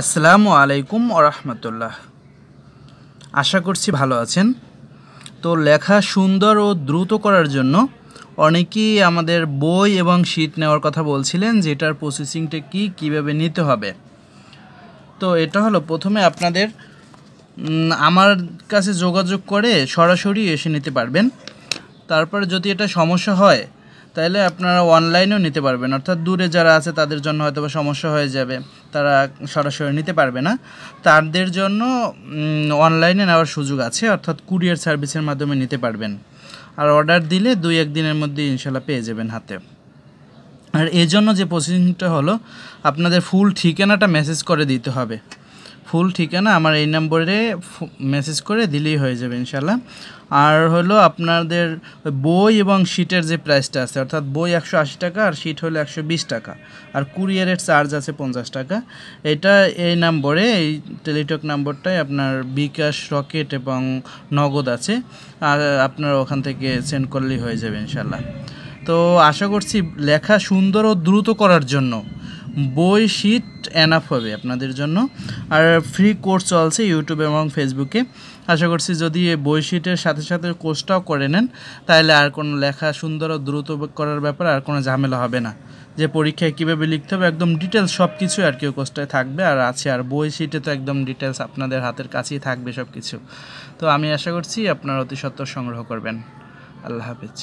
আসসালামু আলাইকুম ওরহমতুল্লাহ আশা করছি ভালো আছেন তো লেখা সুন্দর ও দ্রুত করার জন্য অনেকেই আমাদের বই এবং শিট নেওয়ার কথা বলছিলেন যেটার প্রসেসিংটা কি কিভাবে নিতে হবে তো এটা হলো প্রথমে আপনাদের আমার কাছে যোগাযোগ করে সরাসরি এসে নিতে পারবেন তারপর যদি এটা সমস্যা হয় তাইলে আপনারা অনলাইনেও নিতে পারবেন অর্থাৎ দূরে যারা আছে তাদের জন্য হয়তো সমস্যা হয়ে যাবে তারা সরাসরি নিতে পারবে না তাদের জন্য অনলাইনে নেওয়ার সুযোগ আছে অর্থাৎ কুরিয়ার সার্ভিসের মাধ্যমে নিতে পারবেন আর অর্ডার দিলে দুই একদিনের মধ্যে ইনশাল্লাহ পেয়ে যাবেন হাতে আর এজন্য যে প্রসিডিংটা হলো আপনাদের ফুল ঠিকানাটা মেসেজ করে দিতে হবে ফুল ঠিকানা আমার এই নম্বরে মেসেজ করে দিলেই হয়ে যাবে ইনশাল্লাহ আর হলো আপনাদের বই এবং শিটের যে প্রাইসটা আছে অর্থাৎ বই একশো আশি টাকা আর শিট হলো একশো বিশ টাকা আর কুরিয়ারের চার্জ আছে পঞ্চাশ টাকা এটা এই নম্বরে এই টেলিটক নম্বরটায় আপনার বিকাশ রকেট এবং নগদ আছে আর আপনার ওখান থেকে সেন্ড করলেই হয়ে যাবে ইনশাল্লাহ তো আশা করছি লেখা সুন্দর ও দ্রুত করার জন্য বই শীট অ্যানাফ হবে আপনাদের জন্য আর ফ্রি কোর্স চলছে ইউটিউব এবং ফেসবুকে আশা করছি যদি বই শীটের সাথে সাথে কোর্সটাও করে নেন তাহলে আর কোনো লেখা সুন্দর ও দ্রুত করার ব্যাপারে আর কোনো ঝামেলা হবে না যে পরীক্ষায় কীভাবে লিখতে হবে একদম ডিটেলস সব কিছু আর কি কোর্সটায় থাকবে আর আছে আর বই শীটে তো একদম ডিটেলস আপনাদের হাতের কাছেই থাকবে সব কিছু তো আমি আশা করছি আপনারা অতি সত্ত্বর সংগ্রহ করবেন আল্লাহ হাফিজ